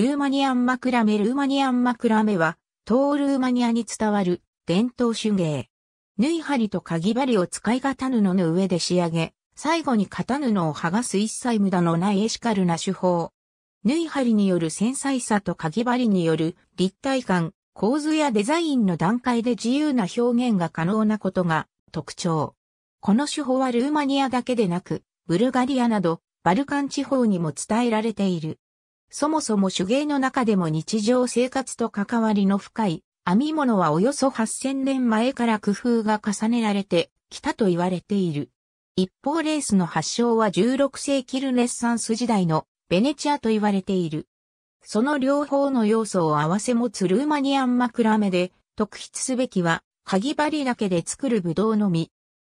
ルーマニアンマクラメルーマニアンマクラメは、東ルーマニアに伝わる伝統手芸。縫い針とかぎ針を使い型布の上で仕上げ、最後に型布を剥がす一切無駄のないエシカルな手法。縫い針による繊細さとかぎ針による立体感、構図やデザインの段階で自由な表現が可能なことが特徴。この手法はルーマニアだけでなく、ブルガリアなどバルカン地方にも伝えられている。そもそも手芸の中でも日常生活と関わりの深い編み物はおよそ8000年前から工夫が重ねられてきたと言われている。一方レースの発祥は16世紀ルネッサンス時代のベネチアと言われている。その両方の要素を合わせ持つルーマニアン枕目で特筆すべきは、鍵針だけで作るぶどうのみ。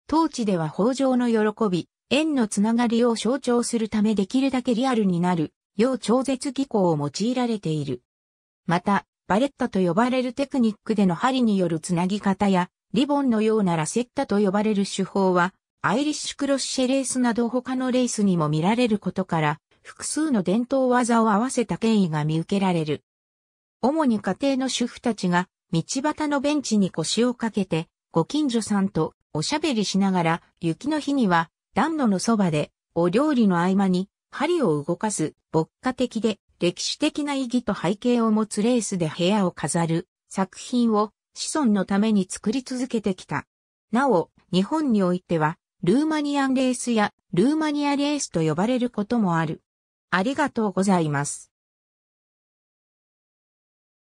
当地では豊穣の喜び、縁のつながりを象徴するためできるだけリアルになる要超絶技巧を用いられている。また、バレッタと呼ばれるテクニックでの針によるつなぎ方や、リボンのようなラセッタと呼ばれる手法は、アイリッシュクロッシェレースなど他のレースにも見られることから、複数の伝統技を合わせた権威が見受けられる。主に家庭の主婦たちが、道端のベンチに腰をかけて、ご近所さんとおしゃべりしながら、雪の日には、暖炉のそばで、お料理の合間に、針を動かす、牧歌的で歴史的な意義と背景を持つレースで部屋を飾る作品を子孫のために作り続けてきた。なお、日本においては、ルーマニアンレースやルーマニアレースと呼ばれることもある。ありがとうございます。